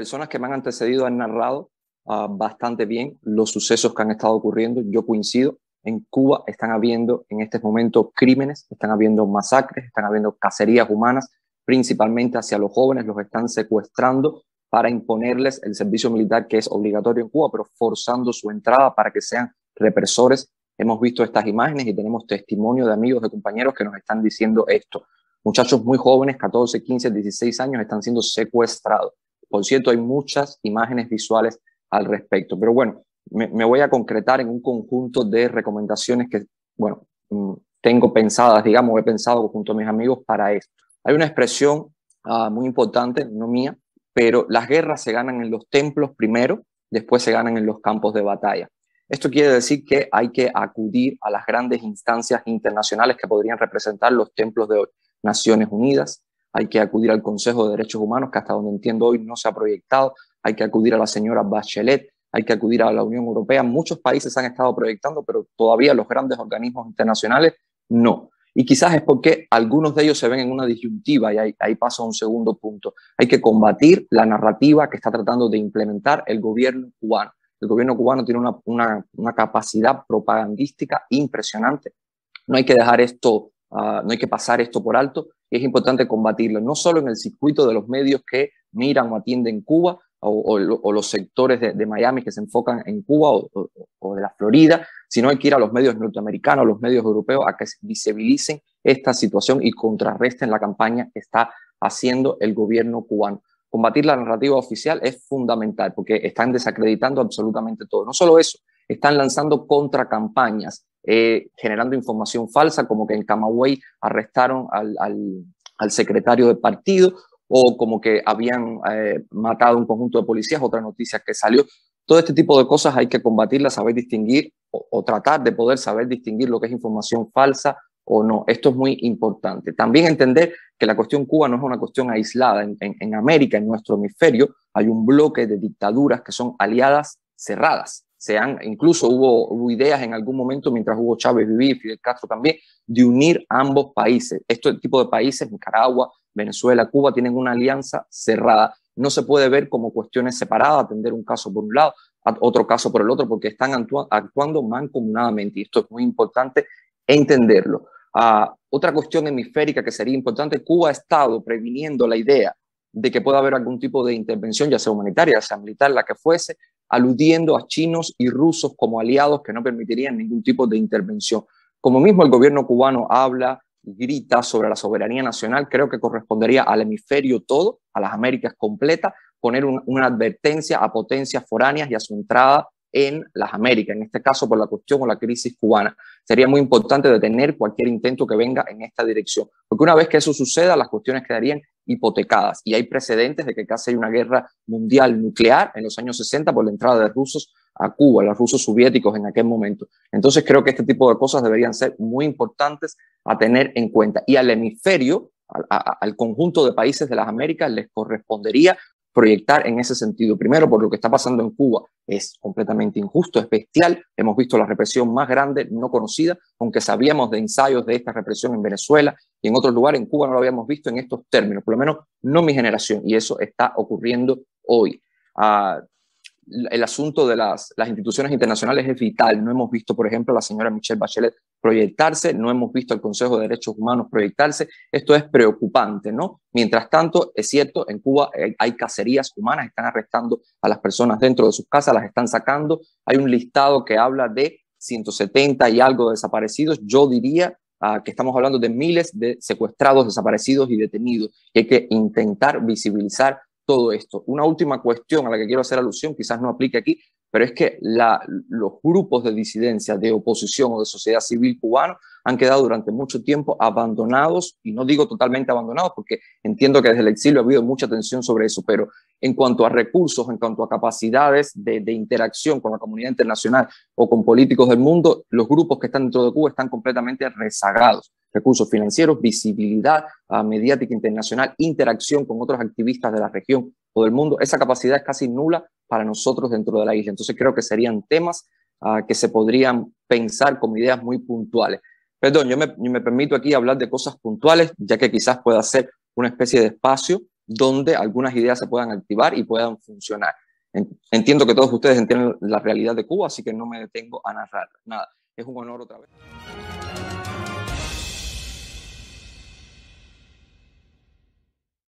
personas que me han antecedido han narrado ah, bastante bien los sucesos que han estado ocurriendo. Yo coincido, en Cuba están habiendo en este momento crímenes, están habiendo masacres, están habiendo cacerías humanas, principalmente hacia los jóvenes, los están secuestrando para imponerles el servicio militar que es obligatorio en Cuba, pero forzando su entrada para que sean represores. Hemos visto estas imágenes y tenemos testimonio de amigos, de compañeros que nos están diciendo esto. Muchachos muy jóvenes, 14, 15, 16 años, están siendo secuestrados. Por cierto, hay muchas imágenes visuales al respecto. Pero bueno, me, voy a concretar en un conjunto de recomendaciones que, bueno, mm, tengo pensadas, digamos, he pensado junto a mis amigos para esto. Hay una expresión ah, muy importante, no mía, pero las guerras se ganan en los templos primero, después se ganan en los campos de batalla. Esto quiere decir que hay que acudir a las grandes instancias internacionales que podrían representar los templos de Naciones Unidas, hay que acudir al Consejo de Derechos Humanos, que hasta donde entiendo hoy no se ha proyectado, hay que acudir a la señora Bachelet, hay que acudir a la Unión Europea. Muchos países han estado proyectando, pero todavía los grandes organismos internacionales no. Y quizás es porque algunos de ellos se ven en una disyuntiva y ahí, ahí pasa un segundo punto. Hay que combatir la narrativa que está tratando de implementar el gobierno cubano. El gobierno cubano tiene una capacidad propagandística impresionante. No hay que dejar esto Ah, no hay que pasar esto por alto y es importante combatirlo, no solo en el circuito de los medios que miran o atienden Cuba o, los sectores de, Miami que se enfocan en Cuba o, o, de la Florida, sino hay que ir a los medios norteamericanos, a los medios europeos, a que visibilicen esta situación y contrarresten la campaña que está haciendo el gobierno cubano. Combatir la narrativa oficial es fundamental porque están desacreditando absolutamente todo. No solo eso, están lanzando contracampañas, eh, generando información falsa, como que en Camagüey arrestaron al, secretario de partido o como que habían eh, matado matado un conjunto de policías, otra noticia que salió. Todo este tipo de cosas hay que combatirlas, saber distinguir o, tratar de poder saber distinguir lo que es información falsa, o no. Esto es muy importante. También entender que la cuestión Cuba no es una cuestión aislada. en, América, en nuestro hemisferio, hay un bloque de dictaduras que son aliadas cerradas se han, incluso hubo, ideas en algún momento mientras Hugo Chávez vivía y Fidel Castro también, de unir ambos países. Este tipo de países, Nicaragua, Venezuela, Cuba, tienen una alianza cerrada. No se puede ver como cuestiones separadas, atender un caso por un lado, otro caso por el otro, porque están actuando mancomunadamente y esto es muy importante entenderlo. Ah, otra cuestión hemisférica que sería importante, Cuba ha estado previniendo la idea de que pueda haber algún tipo de intervención, ya sea humanitaria, sea militar, la que fuese, aludiendo a chinos y rusos como aliados que no permitirían ningún tipo de intervención. Como mismo el gobierno cubano habla y grita sobre la soberanía nacional, creo que correspondería al hemisferio todo, a las Américas completas, poner una advertencia a potencias foráneas y a su entrada en las Américas, en este caso por la cuestión o la crisis cubana. Sería muy importante detener cualquier intento que venga en esta dirección, porque una vez que eso suceda, las cuestiones quedarían hipotecadas y hay precedentes de que casi hay una guerra mundial nuclear en los años 60 por la entrada de rusos a Cuba, los rusos soviéticos en aquel momento. Entonces creo que este tipo de cosas deberían ser muy importantes a tener en cuenta. Y al hemisferio, al conjunto de países de las Américas, les correspondería proyectar en ese sentido. Primero, por lo que está pasando en Cuba, es completamente injusto, es bestial. Hemos visto la represión más grande, no conocida, aunque sabíamos de ensayos de esta represión en Venezuela y en otros lugares, en Cuba no lo habíamos visto en estos términos, por lo menos no mi generación, y eso está ocurriendo hoy. Ah, el asunto de las, las, instituciones internacionales es vital. No hemos visto, por ejemplo, a la señora Michelle Bachelet proyectarse, no hemos visto al Consejo de Derechos Humanos proyectarse, esto es preocupante, ¿no? Mientras tanto, es cierto, en Cuba eh, hay cacerías humanas, están arrestando a las personas dentro de sus casas, las están sacando, hay un listado que habla de 170 y algo desaparecidos, yo diría ah, que estamos hablando de miles de secuestrados, desaparecidos y detenidos, y hay que intentar visibilizar todo esto. Una última cuestión a la que quiero hacer alusión, quizás no aplique aquí, pero es que los grupos de disidencia, de oposición o de sociedad civil cubana han quedado durante mucho tiempo abandonados, y no digo totalmente abandonados, porque entiendo que desde el exilio ha habido mucha tensión sobre eso, pero en cuanto a recursos, en cuanto a capacidades de, interacción con la comunidad internacional o con políticos del mundo, los grupos que están dentro de Cuba están completamente rezagados. Recursos financieros, visibilidad ah, mediática internacional, interacción con otros activistas de la región o del mundo, esa capacidad es casi nula para nosotros dentro de la isla. Entonces creo que serían temas ah, que se podrían pensar como ideas muy puntuales. Perdón, yo me, me, permito aquí hablar de cosas puntuales, ya que quizás pueda ser una especie de espacio donde algunas ideas se puedan activar y puedan funcionar. Entiendo que todos ustedes entienden la realidad de Cuba, así que no me detengo a narrar nada. Es un honor otra vez.